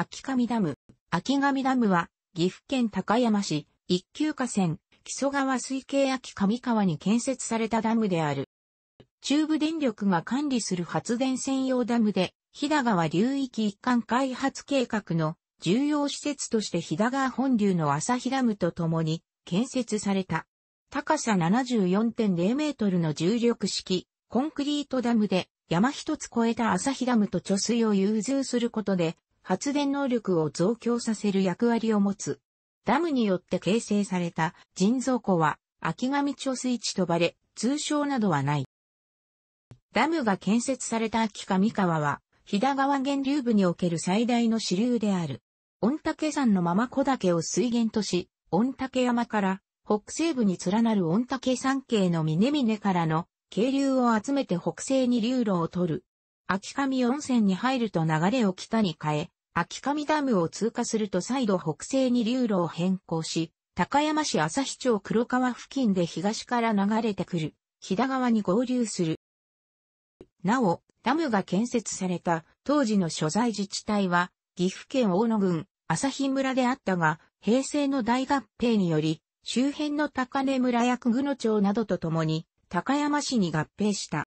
秋上ダム。秋上ダムは、岐阜県高山市、一級河川、木曽川水系秋上川に建設されたダムである。中部電力が管理する発電専用ダムで、日田川流域一貫開発計画の重要施設として日田川本流の朝日ダムと共に建設された。高さ74.0メートルの重力式コンクリートダムで山一つ越えた朝日ダムと貯水を融通することで発電能力を増強させる役割を持つ。ダムによって形成された人造湖は秋上貯水池とばれ、通称などはない。ダムが建設された秋上川は、飛騨川源流部における最大の支流である。御嶽山のまま小岳を水源とし、御嶽山から北西部に連なる御嶽山系の峰々からの渓流を集めて北西に流路を取る。秋上温泉に入ると流れを北に変え、秋上ダムを通過すると再度北西に流路を変更し、高山市朝日町黒川付近で東から流れてくる、日田川に合流する。なお、ダムが建設された当時の所在自治体は、岐阜県大野郡、朝日村であったが、平成の大合併により、周辺の高根村や久野町などとともに、高山市に合併した。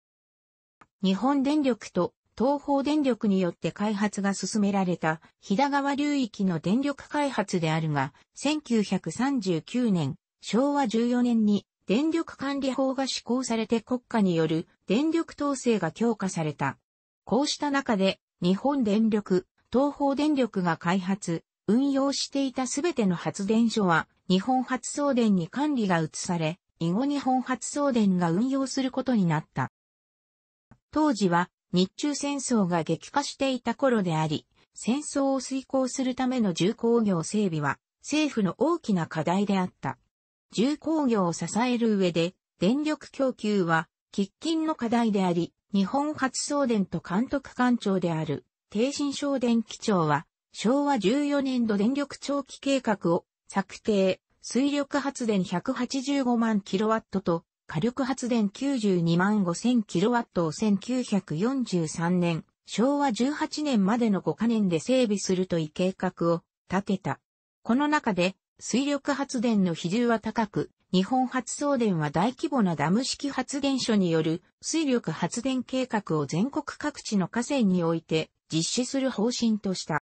日本電力と東方電力によって開発が進められた、日田川流域の電力開発であるが、1939年、昭和14年に電力管理法が施行されて国家による電力統制が強化された。こうした中で、日本電力、東方電力が開発、運用していたすべての発電所は、日本発送電に管理が移され、以後日本発送電が運用することになった。当時は、日中戦争が激化していた頃であり、戦争を遂行するための重工業整備は政府の大きな課題であった。重工業を支える上で電力供給は喫緊の課題であり、日本発送電と監督官庁である、低新省電機庁は、昭和14年度電力長期計画を策定、水力発電185万キロワットと火力発電92万5000キロワットを1943年、昭和18年までの5カ年で整備するという計画を立てた。この中で、水力発電の比重は高く、日本発送電は大規模なダム式発電所による水力発電計画を全国各地の河川において実施する方針とした。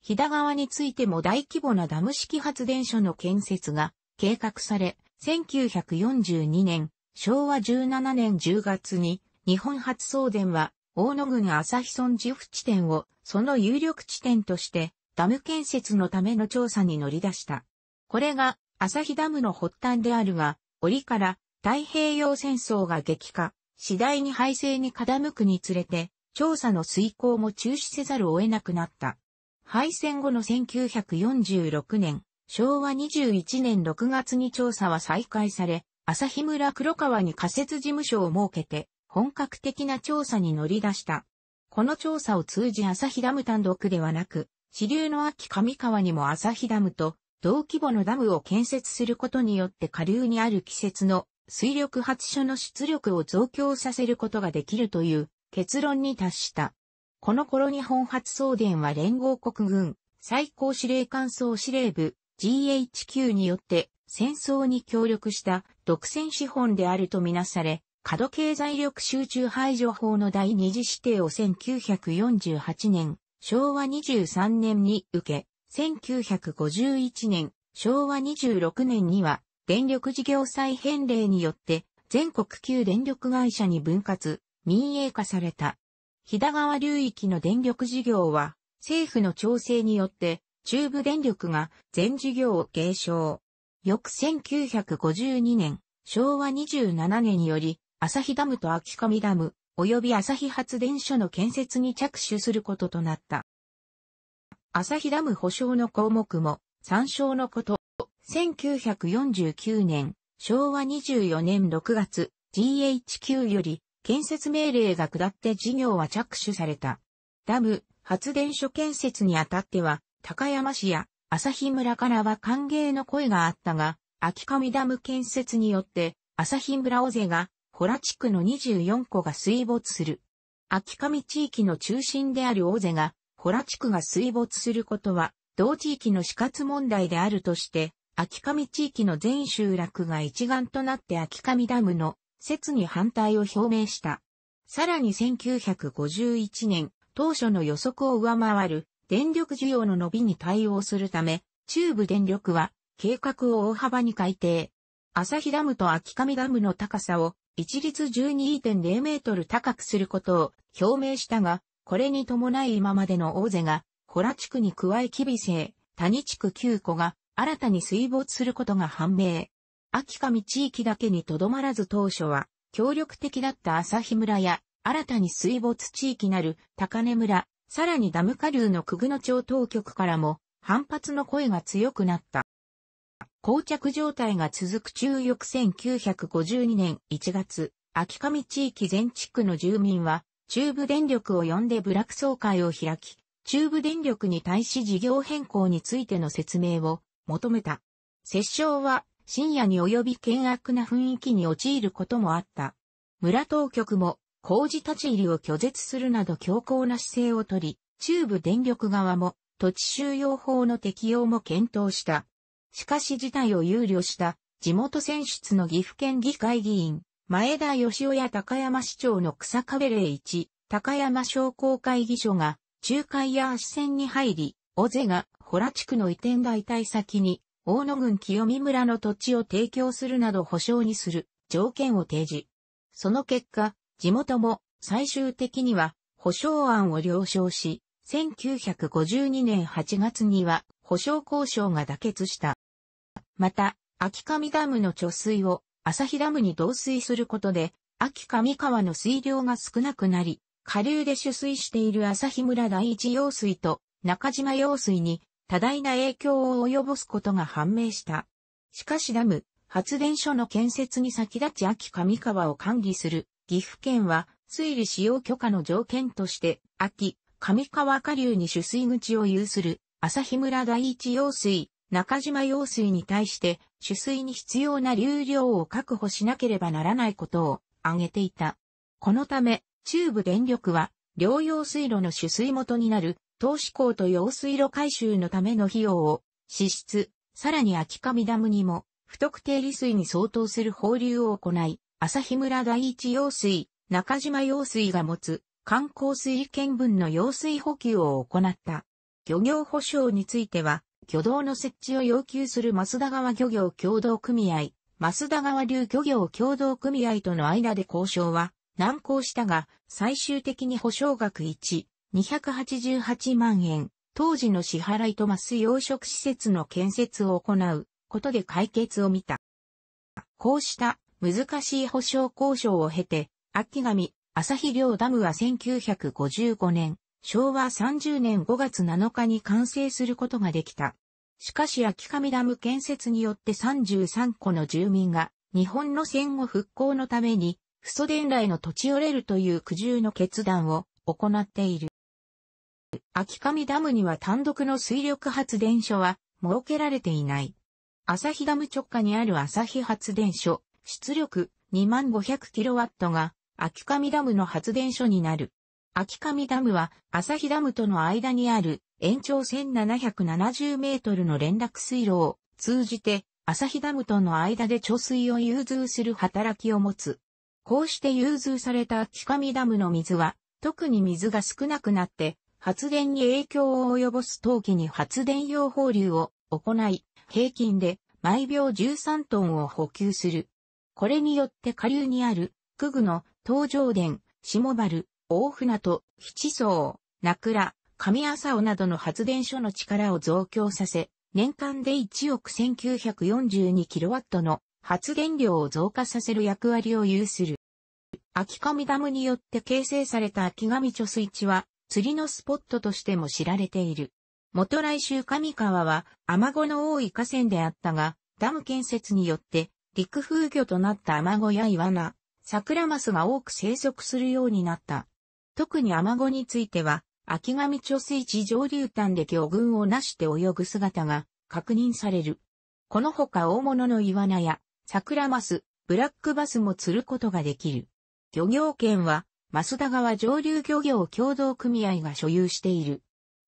飛騨川についても大規模なダム式発電所の建設が計画され、1942年、昭和17年10月に、日本初送電は、大野郡朝日村自負地点を、その有力地点として、ダム建設のための調査に乗り出した。これが、朝日ダムの発端であるが、折から太平洋戦争が激化、次第に敗勢に傾くにつれて、調査の遂行も中止せざるを得なくなった。敗戦後の1946年、昭和21年6月に調査は再開され、朝日村黒川に仮設事務所を設けて、本格的な調査に乗り出した。この調査を通じ朝日ダム単独ではなく、支流の秋上川にも朝日ダムと同規模のダムを建設することによって下流にある季節の水力発所の出力を増強させることができるという結論に達した。この頃日本発送電は連合国軍最高司令官総司令部 GHQ によって戦争に協力した独占資本であるとみなされ、過度経済力集中排除法の第二次指定を1948年、昭和23年に受け、1951年、昭和26年には、電力事業再編令によって、全国旧電力会社に分割、民営化された。日田川流域の電力事業は、政府の調整によって、中部電力が全事業を継承。翌1952年、昭和27年により、朝日ダムと秋上ダム、及び朝日発電所の建設に着手することとなった。朝日ダム保証の項目も参照のこと。1949年、昭和24年6月、GHQ より建設命令が下って事業は着手された。ダム、発電所建設にあたっては、高山市や朝日村からは歓迎の声があったが、秋上ダム建設によって、朝日村尾瀬が、ホラ地区の24個が水没する。秋上地域の中心である尾瀬が、ホラ地区が水没することは、同地域の死活問題であるとして、秋上地域の全集落が一丸となって秋上ダムの説に反対を表明した。さらに1951年、当初の予測を上回る電力需要の伸びに対応するため、中部電力は計画を大幅に改定。朝日ダムと秋上ダムの高さを一律12.0メートル高くすることを表明したが、これに伴い今までの大勢が、コラ地区に加え厳しい、谷地区9個が新たに水没することが判明。秋上地域だけにとどまらず当初は、協力的だった朝日村や、新たに水没地域なる高根村、さらにダム下流の久久野町当局からも反発の声が強くなった。膠着状態が続く中翌1952年1月、秋上地域全地区の住民は、中部電力を呼んで部落総会を開き、中部電力に対し事業変更についての説明を求めた。折衝は深夜に及び険悪な雰囲気に陥ることもあった。村当局も工事立ち入りを拒絶するなど強硬な姿勢をとり、中部電力側も土地収容法の適用も検討した。しかし事態を憂慮した地元選出の岐阜県議会議員、前田義夫や高山市長の草壁例一、高山商工会議所が仲介や足線に入り、尾瀬が洞地区の移転代替先に大野郡清見村の土地を提供するなど保証にする条件を提示。その結果、地元も最終的には保証案を了承し、1952年8月には保証交渉が妥結した。また、秋上ダムの貯水を日ダムに導水することで、秋上川の水量が少なくなり、下流で取水している日村第一用水と中島用水に多大な影響を及ぼすことが判明した。しかしダム、発電所の建設に先立ち秋上川を管理する岐阜県は水利使用許可の条件として、秋、上川下流に取水口を有する、朝日村第一用水、中島用水に対して、取水に必要な流量を確保しなければならないことを挙げていた。このため、中部電力は、両用水路の取水元になる、投資港と用水路改修のための費用を、支出、さらに秋上ダムにも、不特定利水に相当する放流を行い、朝日村第一用水、中島用水が持つ観光水権分の用水補給を行った。漁業保障については、漁道の設置を要求する増田川漁業協同組合、増田川流漁業協同組合との間で交渉は難航したが、最終的に保証額1、288万円、当時の支払いと増す養殖施設の建設を行うことで解決を見た。こうした難しい保証交渉を経て、秋上、日両ダムは1955年、昭和30年5月7日に完成することができた。しかし秋上ダム建設によって33個の住民が日本の戦後復興のために、不祖伝来の土地折れるという苦渋の決断を行っている。秋上ダムには単独の水力発電所は設けられていない。朝日ダム直下にある朝日発電所、出力 2500kW が秋上ダムの発電所になる。秋上ダムは日ダムとの間にある延長1770メートルの連絡水路を通じて日ダムとの間で貯水を融通する働きを持つ。こうして融通された秋上ダムの水は特に水が少なくなって発電に影響を及ぼす陶器に発電用放流を行い、平均で毎秒13トンを補給する。これによって下流にある、久具の、東上殿、下原、大船と、七層、名倉、上浅尾などの発電所の力を増強させ、年間で1億 1942kW の発電量を増加させる役割を有する。秋上ダムによって形成された秋上貯水池は、釣りのスポットとしても知られている。元来州上川は、雨子の多い河川であったが、ダム建設によって、陸風魚となったアマゴやイワナ、サクラマスが多く生息するようになった。特にアマゴについては、秋上貯水池上流端で魚群をなして泳ぐ姿が確認される。このほか大物のイワナや、サクラマス、ブラックバスも釣ることができる。漁業権は、ス田川上流漁業協同組合が所有している。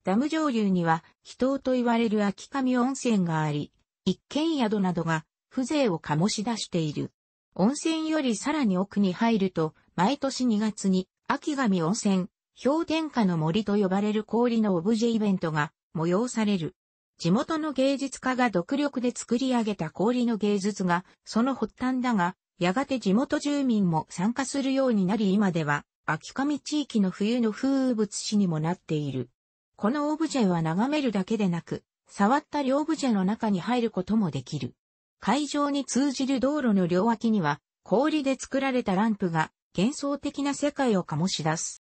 ダム上流には、秘湯と言われる秋上温泉があり、一軒宿などが風情を醸し出している。温泉よりさらに奥に入ると、毎年2月に、秋神温泉、氷点下の森と呼ばれる氷のオブジェイベントが催される。地元の芸術家が独力で作り上げた氷の芸術がその発端だが、やがて地元住民も参加するようになり今では、秋上地域の冬の風物詩にもなっている。このオブジェは眺めるだけでなく、触った両オブジェの中に入ることもできる。会場に通じる道路の両脇には、氷で作られたランプが幻想的な世界を醸し出す。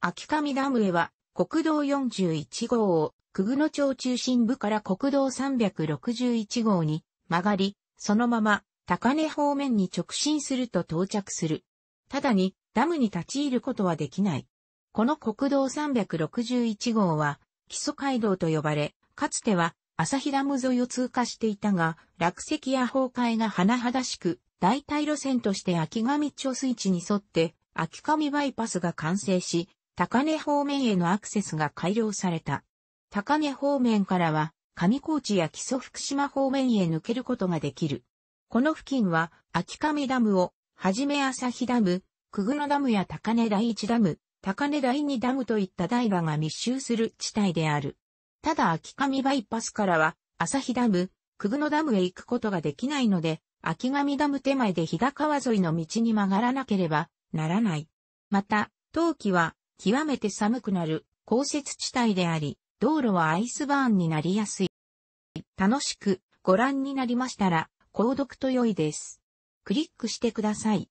秋上ダムへは、国道41号を、久久野町中心部から国道361号に曲がり、そのまま高根方面に直進すると到着する。ただにダムに立ち入ることはできない。この国道361号は基礎街道と呼ばれ、かつては朝日ダム沿いを通過していたが、落石や崩壊が甚だしく、代替路線として秋上貯水池に沿って、秋上バイパスが完成し、高根方面へのアクセスが改良された。高根方面からは、上高地や木曽福島方面へ抜けることができる。この付近は、秋上ダムを、はじめ朝日ダム、久久野ダムや高根第一ダム、高根第二ダムといった台場が密集する地帯である。ただ秋上バイパスからは、日ダム、久久野ダムへ行くことができないので、秋上ダム手前で日高川沿いの道に曲がらなければならない。また、冬季は極めて寒くなる降雪地帯であり、道路はアイスバーンになりやすい。楽しくご覧になりましたら、購読と良いです。クリックしてください。